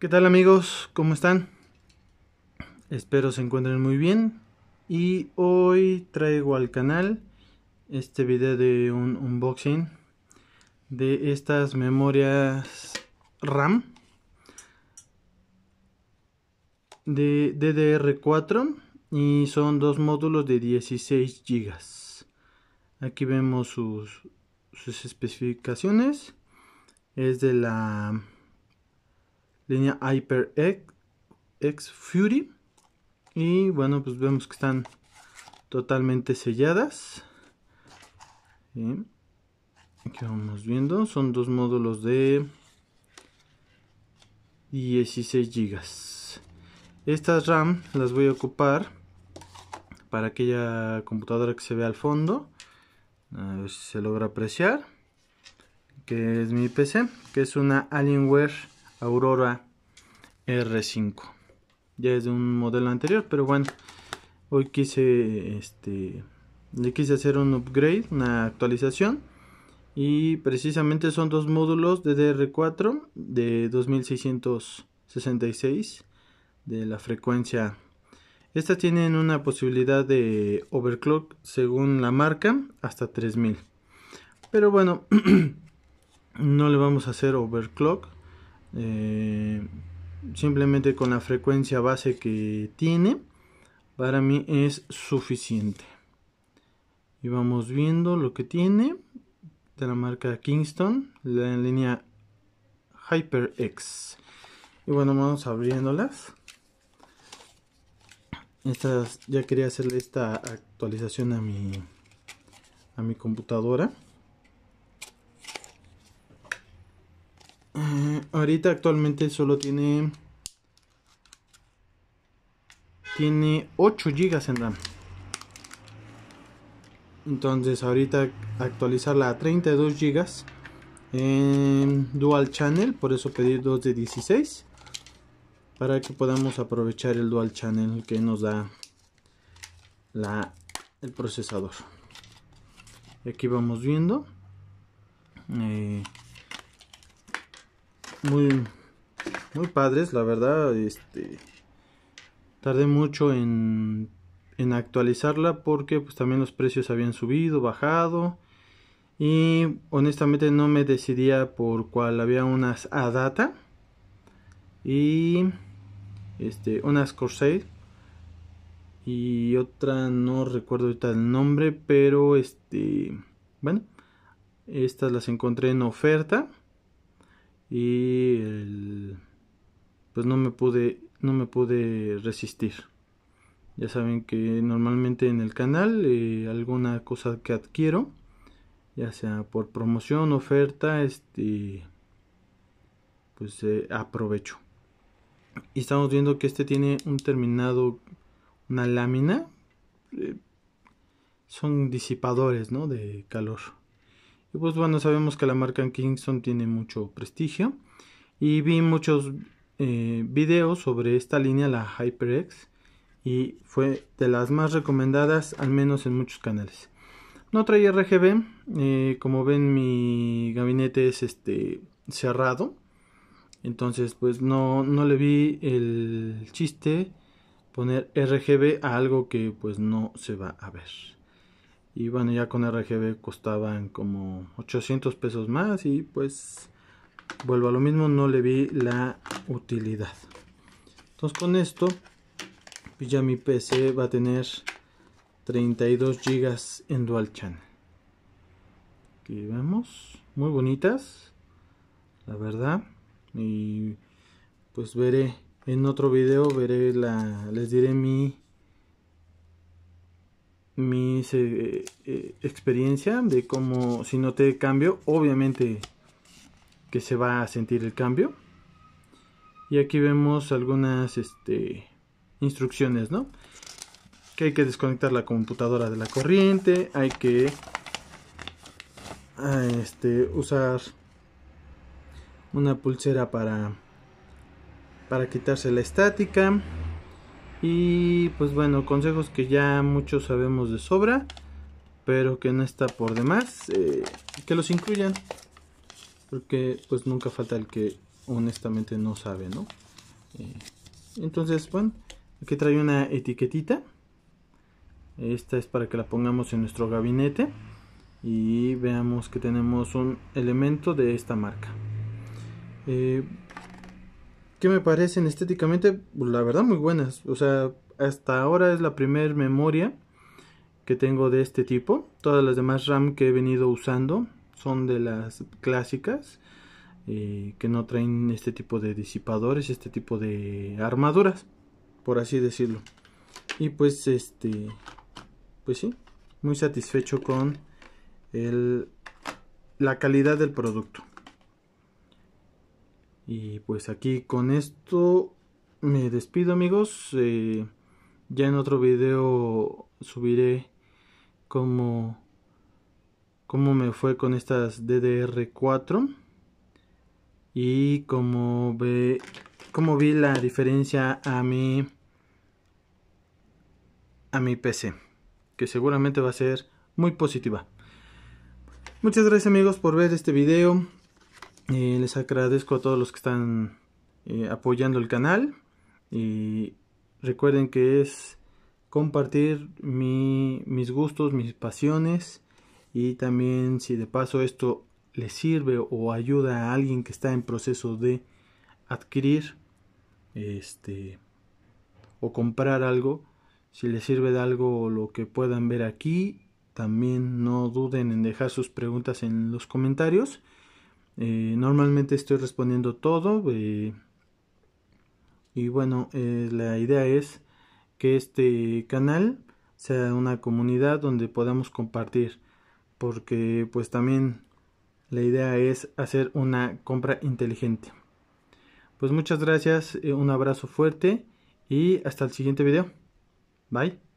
¿Qué tal amigos? ¿Cómo están? Espero se encuentren muy bien. Y hoy traigo al canal este video de un unboxing de estas memorias RAM de DDR4 y son dos módulos de 16 GB. Aquí vemos sus, sus especificaciones. Es de la línea HyperX Fury. Y bueno, pues vemos que están totalmente selladas. Aquí vamos viendo, son dos módulos de 16 GB. Estas RAM las voy a ocupar para aquella computadora que se ve al fondo. A ver si se logra apreciar. Que es mi PC, que es una Alienware Aurora R5. Ya es de un modelo anterior, pero bueno, hoy quise este le quise hacer un upgrade, una actualización y precisamente son dos módulos De dr 4 de 2666 de la frecuencia. Estas tienen una posibilidad de overclock según la marca hasta 3000. Pero bueno, no le vamos a hacer overclock eh, simplemente con la frecuencia base que tiene para mí es suficiente y vamos viendo lo que tiene de la marca Kingston la línea HyperX y bueno vamos abriéndolas estas ya quería hacerle esta actualización a mi a mi computadora ahorita actualmente solo tiene tiene 8 GB en RAM. Entonces ahorita actualizarla a 32 GB en dual channel, por eso pedir 2 de 16 para que podamos aprovechar el dual channel que nos da la, el procesador. aquí vamos viendo. Eh, muy, muy padres, la verdad, este, tardé mucho en, actualizarla porque pues también los precios habían subido, bajado y honestamente no me decidía por cuál había unas a data y este unas Corsair y otra no recuerdo ahorita el nombre pero este bueno estas las encontré en oferta y pues no me pude no me pude resistir ya saben que normalmente en el canal eh, alguna cosa que adquiero ya sea por promoción oferta este pues eh, aprovecho y estamos viendo que este tiene un terminado una lámina eh, son disipadores ¿no? de calor y pues bueno, sabemos que la marca Kingston tiene mucho prestigio. Y vi muchos eh, videos sobre esta línea, la HyperX. Y fue de las más recomendadas, al menos en muchos canales. No traía RGB. Eh, como ven, mi gabinete es este cerrado. Entonces, pues no, no le vi el chiste poner RGB a algo que pues no se va a ver. Y bueno, ya con RGB costaban como 800 pesos más y pues vuelvo a lo mismo, no le vi la utilidad. Entonces con esto pues ya mi PC va a tener 32 gigas en dual channel. Aquí vemos, muy bonitas, la verdad. Y pues veré en otro video, veré la les diré mi mi eh, eh, experiencia de cómo si noté cambio obviamente que se va a sentir el cambio y aquí vemos algunas este, instrucciones no que hay que desconectar la computadora de la corriente hay que ah, este, usar una pulsera para para quitarse la estática y pues bueno, consejos que ya muchos sabemos de sobra, pero que no está por demás, eh, que los incluyan. Porque pues nunca falta el que honestamente no sabe, ¿no? Eh, entonces, bueno, aquí trae una etiquetita. Esta es para que la pongamos en nuestro gabinete y veamos que tenemos un elemento de esta marca. Eh, que me parecen estéticamente, pues, la verdad, muy buenas. O sea, hasta ahora es la primer memoria que tengo de este tipo. Todas las demás RAM que he venido usando son de las clásicas, eh, que no traen este tipo de disipadores, este tipo de armaduras, por así decirlo. Y pues este, pues sí, muy satisfecho con la calidad del producto. Y pues aquí con esto me despido amigos. Eh, ya en otro video subiré cómo, cómo me fue con estas DDR4 y cómo, ve, como vi la diferencia a mi, a mi PC. Que seguramente va a ser muy positiva. Muchas gracias amigos por ver este video. Eh, les agradezco a todos los que están eh, apoyando el canal. Y recuerden que es compartir mis gustos, mis pasiones. Y también si de paso esto les sirve o ayuda a alguien que está en proceso de adquirir este o comprar algo si les sirve de algo lo que puedan ver aquí también no duden en dejar sus preguntas en los comentarios eh, normalmente estoy respondiendo todo. Eh, y bueno, eh, la idea es que este canal sea una comunidad donde podamos compartir. Porque pues también la idea es hacer una compra inteligente. Pues muchas gracias, un abrazo fuerte y hasta el siguiente video. Bye.